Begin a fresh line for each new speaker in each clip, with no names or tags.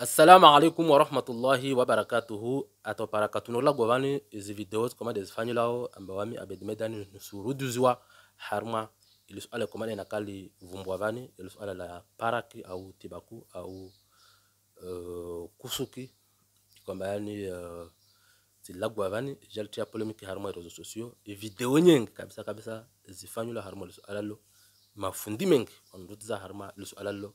Assalamu alaikum warahmatullahi wabarakatuhu atoparakatunula gwavani izi videos koma dezifanyilao ambawami abedimedani nusuruduziwa harma ili suala komane nakali vumbwa ili suala la paraki au tibaku au uh, kusuki kwamba yani uh, eh, zilagwa vani jaltia polemiki harma rezo sosio e video nyingi kabisa kabisa zifanyula harma ili suala lo mafundi mengi wanduza harma ili suala lo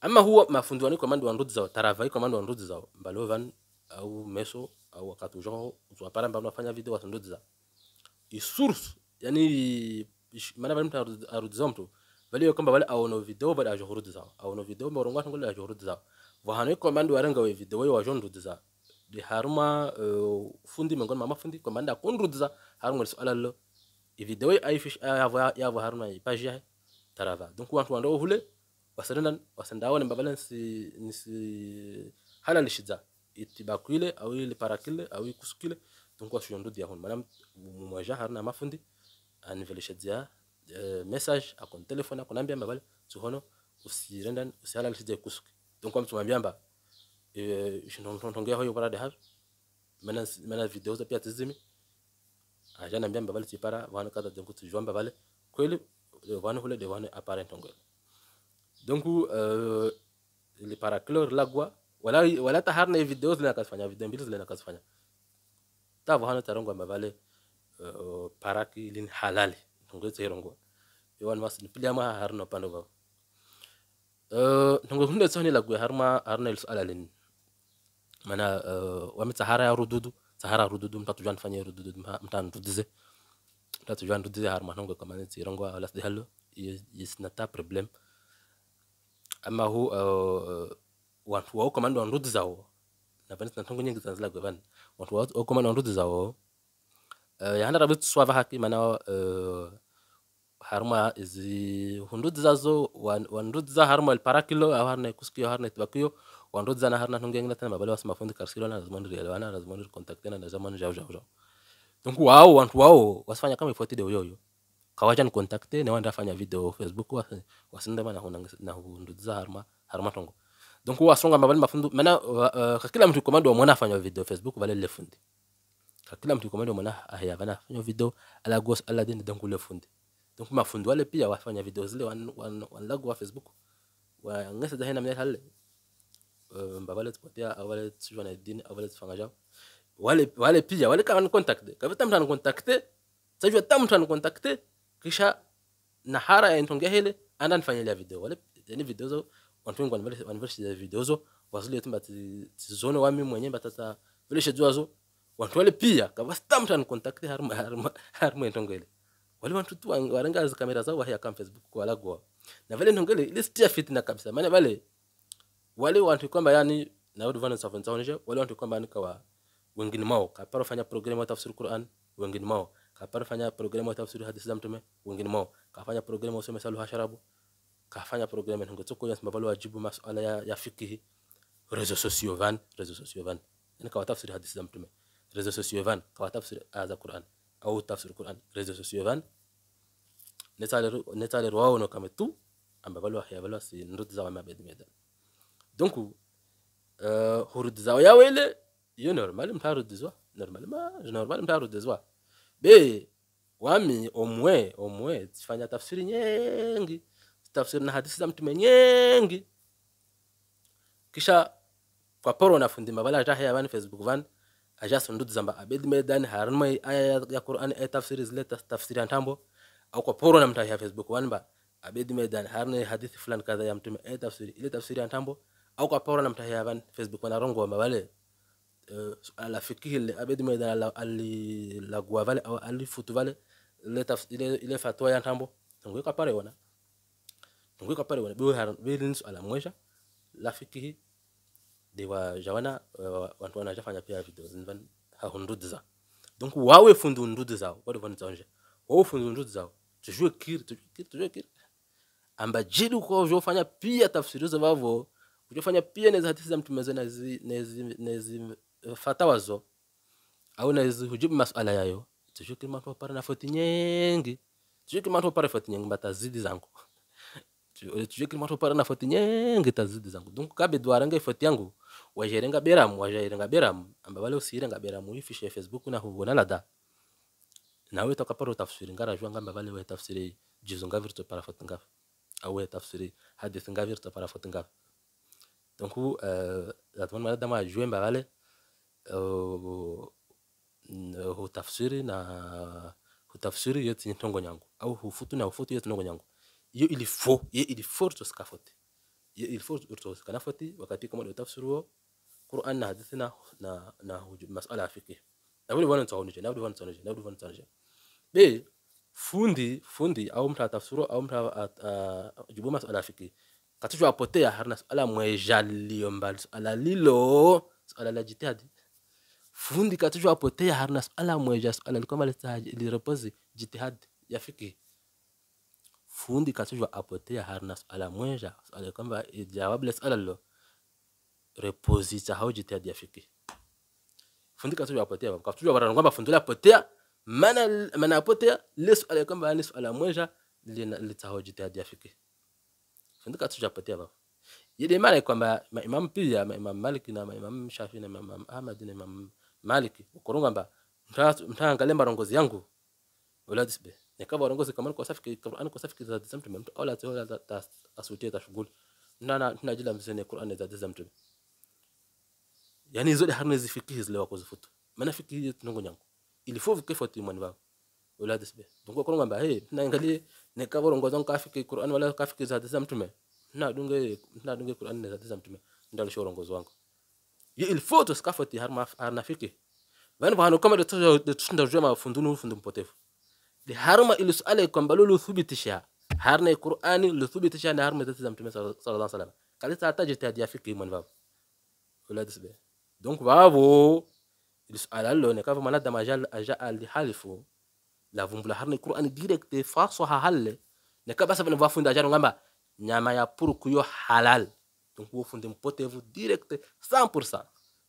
ama huwa mafundi mafunzo kwa mandu wanduzi zao tarafa kwa mandu wanduzi zao mbalovan au meso au wakati ujo uzwapara mbalo wafanya video wa watunduzi zao isource yani maana vale mtu arudi zao mtu vale kwamba vale aono video bada ajo hurudi zao aono video mbaro ngwa tungola ajo hurudi zao vahano kwa mandu warenga we video we wajo nduzi zao de haruma eh, fundi mengon mama fundi kwa manda kunduzi zao haruma swala lo video ay fish eh, ay avo avo haruma page eh, tarava donc wantu wando hule wasendana wasendawo nembabala nsi nsi halalishiza itibakwile au liparakile au kusukile tunkuwa shuyo ndudi yahun manam mumwaja harna mafundi aniveleshadzia uh, eh, message akon telefone akonambia mbabala tuhono usirendan usihalalishiza kusuki tunkuwa mtumwambia mba eh, shinontongea hoyo parade har mana mana video za pia tizimi aja nambia mbabala tipara vana kadha tunkutu jwamba vale kweli vana hule de vana apparent ongele donc uh, ilipara clor lagwa wala wala ta harna video zile nakazifanya video mbili zile nakazifanya tavo hana tarongo mavale uh, paraki lin halali nongezo hirongo yowan mas nipiliama harna pando ba uh, nongo hunde tsone lagwa harma harna ilso alalin mana uh, wame sahara ya rududu sahara rududu mtatu jwan fanye rududu mtan rudize mtatu jwan rudize harma nongo kama nzi hirongo wala sidihallo yisnata problem yes, amaho wanthu waokomanda wa ndudzi zawo na tongo nyingi zanzilagwe vanu wanthu waokomanda wa ndudzi zawo uh, tswa tswava haki mana uh, haruma izi hundudzi zazo wandudzi za haruma parakilo au harna ikusikiyo harna wa wandudzi zana harna nthungu yengina tana mabale wasma fundi karsilo na zamani lazima ndirielewana zamani ndirikontaktena na zamani jao jao jao tunku wao wanthu wao wasfanya kama ifuatide uyoyo kawacha nikontakte ne ndafanya video facebook wa wasinde bana na hunduza harma harma tongo donc wa songa mabali mafundu mana kakila mtu komando mwana fanya video facebook vale le fundi kakila mtu komando mwana ahia vana fanya video ala gos ala dine donc le fundi donc mafundu wale pia wafanya video zile wan wan, wan lagu wa facebook wa ngesa dahina mna hal mbavale mbabale avale awale tujana dine awale tufanga wale wale pia wale kama ni contacte kavita mtu sajua tamu mtu anakontakte kisha nahara hara ya ntongia ile anda nifanyelea video wale ile video zo watu wengi wanaverse za video zo yetu mbati tizone wami mwenyewe batata vile shedwazo watu wale pia kama stamta ni contact harma harma harma ntongele wale watu tu warenga za kamera zao haya kama Facebook kwa lagwa na vile ntongele ili stia fitna kabisa maana wale wale watu kwamba yani na wadu vana safanza wale watu kwamba ni kwa wengine mao kaparo fanya programu ya tafsir Qur'an wengine mao kafanya programu ya tafsiri hadithi za mtume wengine mao kafanya programu usome salu hasharabu kafanya programu ngo tuko yas mabalu wajibu masuala ya, ya fikihi rezo sosio van rezo sosio van yani kwa tafsiri hadithi za mtume rezo sosio van kwa tafsiri aya za Qur'an au tafsiri Qur'an rezo sosio van tale netale tale no kama tu ambabalu hayabalu si ndoto za mabedi medan donc euh hurud yawele ya yo normal mtarudzwa normal ma normal mtarudzwa be wami omwe omwe zifanya tafsiri nyingi tafsiri na hadithi za mtume nyingi kisha kwa poro na fundi mabala atahe ya bani facebook van aja sundudu zamba abed medan harmai aya ya qur'an ay e tafsiri zile tafsiri antambo au kwa poro na mtahe ya facebook van ba abed medan harne hadithi fulani kadha ya mtume ay e tafsiri ile tafsiri antambo au kwa poro na mtahe ya facebook van arongo mabale La euh, alafikiri la abedi medala alilagwa vale au ou vale ile il est fatwa ya ntambo tunguika pale wana la euh, pale wana des haran bilins ala mwesha lafiki dewa jawana vidéo wanajafanya pia video des hahundudiza donc wawe fundu ndudu zao wale vanzanje un fundu ndudu zao tujue kiri tujue Kir amba kwa pia tafsiri pia neza hadithi za mtume de fatawa zo auna hujibu masala yayo tichukiri matu wapare na foti nyingi tichukiri matu wapare foti nyingi mbata zidi zangu tichukiri matu wapare na foti nyengi tazidi zangu donc kabe dwarenga foti yangu wajerenga beramu wajerenga beramu amba wale usirenga beramu ifishe facebook na hubona lada nawe takaparo tafsiri ngara jwa ngamba wale we tafsiri jizo virto para foti au awe tafsiri hadithi ngavirto para foti ngafu donc euh la tonne madame a joué mbale uh, hutafsiri na hutafsiri ni tongo nyangu au hufutu na hufutu yote tongo nyangu hiyo ilifo ye ilifo skafoti ye ilifo skafoti wakati kama utafsiri wao Qur'an na hadithi na na na masuala ya fiqh na vile bwana tutaonisha na vile bwana tutaonisha na vile bwana tutaonisha be fundi fundi au mtu atafsiri au mtu ajibu masuala ya fiqh katisho apotea harna suala mwejalio mbali suala lilo suala la jitihadi fundi katoto apotee har na swala moja swala kwamba lirepose jitihad ya fikihi fundi katoto apotea har na swala moja swala kwamba eh, jawabu la swala lo cha sahau jitihad ya fikihi fundi katoto apotea katoto bara kwamba fundi la apotea mana mana apotea le swala kwamba ni swala moja litasahau jitihad ya fikihi fundi katoto apotea baba yile maana kwamba maimamu pia maimamu Maliki na maimamu Shafi na maimamu Ahmad na maimamu maliki ukurunga mba mtaangalia marongozi yangu uladisbe nikaba warongozi kama niko safi Qur'an niko safi za za mtu tumemtu au za asutie za shughuli na na tunajila mzene Qur'an za za tum yani zote harne zifikihi zile wako zifuta maana fikihi tunongo nyangu ilifovu kifo timwani wao uladisbe dungo kurunga mba hey tunaangalia nikaba warongozi wangu kafiki Qur'an wala kafiki za dizam tume na dunge na dunge Qur'an za dizam tume ndalo shorongozi wangu il faut ce to scaffold har har nafiki bani bahano kama da tunda jama fundunu fundun potefu de har ma ilu su'ale kan balulu thubitisha har ne qur'ani lu thubitisha ne har ma tatizam tume sallallahu alaihi wasallam kali ta taji ta diafiki man bab ولا تسبه دونك برافو السؤال قال له انا كيف ما ندم اجل اجا اللي حالفو لا فون بلا هرني قران ديريكت فاصو هاله نكا بس بن بافون دا جارو غامبا نياما يا بوركو يو حلال donc ufunde mpotevu direct 100%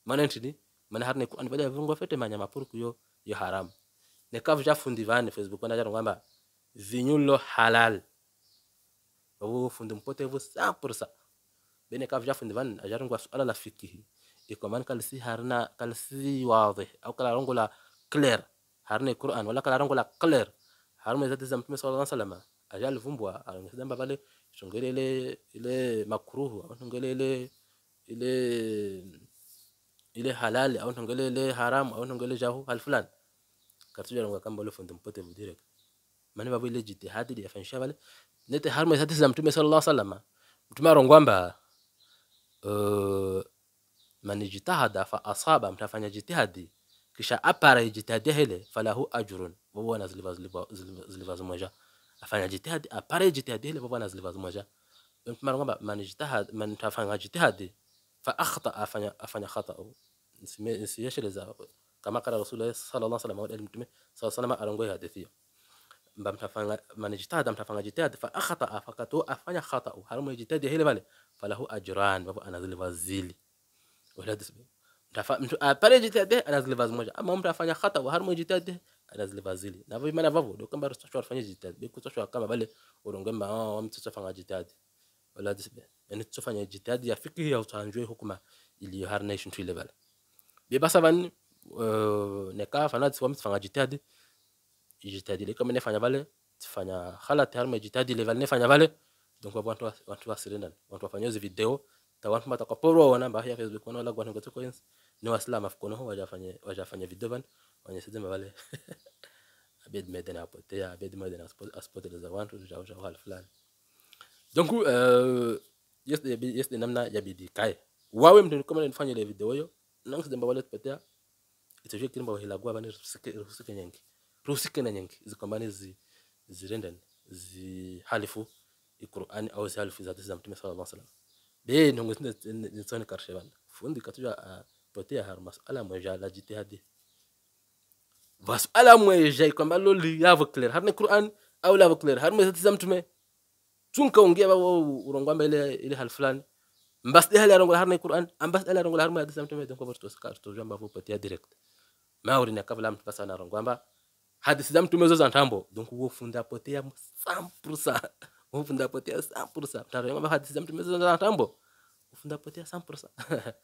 maana ntini maana harne kuani baada ya vungo fete manya mapuru kuyo yo haram ne kavu ja fundi vane facebook bana jaro ngamba vinyulo halal babu fundi mpotevu 100% bene kavu ja fundi vane ajaro ngwa suala la fikihi iko e man kal si harna kal si wadih au kala rongo la clair harne qur'an wala kala rongo la clair harme zati za mtume sallallahu alaihi wasallam ajalivumbua alonyesedamba pale shongele ile ile makruhu au shongele ile ile ile halali au shongele ile haramu au shongele jahu hal fulani katuja longa kamba ule fundi mpotevu direct mani babu ile jitihadi ya liyafanyisha pale nete harma ya tisa mtume sallallahu alaihi wasallam mtume arongwamba mani jitahada fa asaba mtafanya jitihadi kisha apara jitihadi hele falahu ajrun wawana zilivazimoja ziliva, ziliva, ziliva, ziliva, afanya jitihadi apare jitihadi ile bwana zilivazimu ja mara kwamba man jitihad man tafanya jitihadi fa akhta afanya afanya khata nisiyesheleza kama kana rasul sallallahu alaihi wasallam mtume sallallahu alaihi wasallam arongoe hadithi hiyo mba mtafanya man jitihad mtafanya jitihad fa akhta afakatu afanya khata haramu jitihadi ile bale falahu ajran babu anazilivazili wala mtu apare jitihadi anazilivazimu ja ama mtu afanya khata haramu jitihadi zile vazili na vyo imana vavo ndio kwamba tutachwa jitihadi biko kama bale urongema oh, wao jitihadi wala yaani jitihadi ya ya utanjwe hukuma ili har nation tree level bi basa van eh, fana tuwa mtu jitihadi jitihadi ile kama nefanya bale tufanya halati har jitihadi level nefanya bale donc watu watu wasirenda watu wafanye hizo video tawantu matakaporwa wana bahia facebook wana wala kwa ngoto ni wasilamu afkono wajafanye wajafanye video bana onyesema wale Abed Meden apotea, Abed Meden asipoteza watu tutaosha hali fulani. Donc uh, yes yesterday namna ya bidii kai Wawe mtu kama nilifanya ile video hiyo, nangu sidamba wale tupotea. Itoshie kilimba wahila kwa bani rusike rusike nyengi. Rusike na nyengi zikombani zi zirenden zi halifu Qur'ani au zi halifu za dini za Mtume sallallahu alaihi wasallam. Be nongo sinda nisoni karshe bana. Fundi katuja ah, potea har masala moja la jitihadi basi ala mwejai kwamba loli yavo clear harina quran au lavo clear harina mtume tunkaongea wao urongo ile ile hal fulani mbas hali arongola quran ambas ala za mtume donc direct na kabla mtu kasa hadithi za mtume ntambo donc wao funda 100% funda 100% taro hadithi za mtume ntambo 100%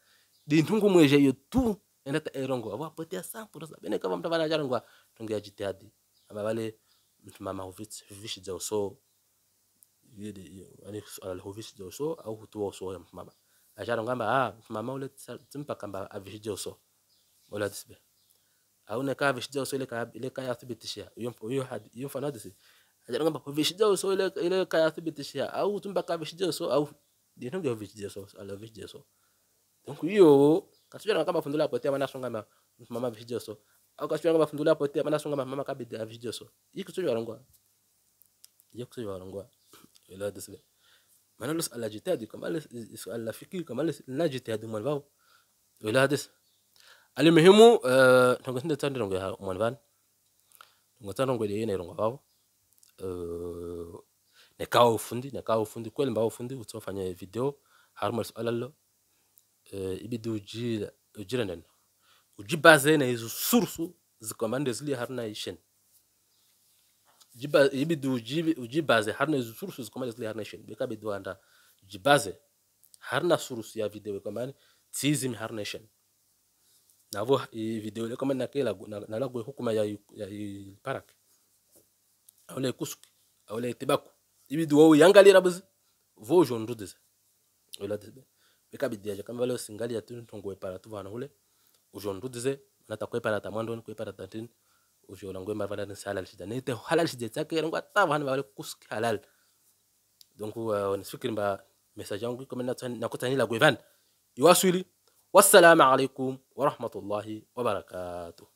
mweje yo tu En lete e eh, rongwa, wapote ya sanpou. En e kavwa mtavwa la ajarongwa, tongye aji te adi. Ama wale, mtou mama huvish diyo so, ane yon al huvish diyo so, au kutuwa so yon mtou mama. Ajarongwa ah, mba, a mtou mama ule tsenpaka mba avish diyo so, mwole adisbe. Aounen ka avish diyo so, yon fwana adisbe. Ajarongwa mba, huvish diyo so, yon fwana adisbe. Aounen ka avish diyo so, ane yon fwana adisbe. Donk yon, kasubira kama fundula apotea maana songa na mama video so au kasubira kama fundula apotea maana songa mama kabidi ya so hii kitu yorongwa hiyo ila disibe maana nus ala jitadi kama ala fikiri kama ala jitadi mwanvao ila dis alimuhimu tungesinde eh, tande rongo mwanvan ngotanongo ile ina rongo wao eh, nekawa ufundi nekawa fundi kweli mbao ufundi utofanya video harmo swala lilo Eh, ibidi ujire ujibaze na hizo sursu zikomande zili harna ishen ibidi ujibaze harna hizo sursu zikomande zili harna ishen beka bidu anda jibaze harna sursu ya video komani tizim harna ishen navo video ile kama nakela nalagwe hukuma ya ya parak awla kusuk awla itibaku ibidi wao yangalira buzi vojo ndudeza wala bika bidiaje kama vale osingali yatu ntongwepala tu vana hule ujondudize nata kwepala ta mwandoni kwepala ta ntini ujola ngwemba vana ni halal shida nete halal shida tsake ngwa ta vana vale kuski halal donc uh, nifikiri mba message yangu kama nakutanila gwevana iwaswili wassalamu alaikum warahmatullahi wabarakatuh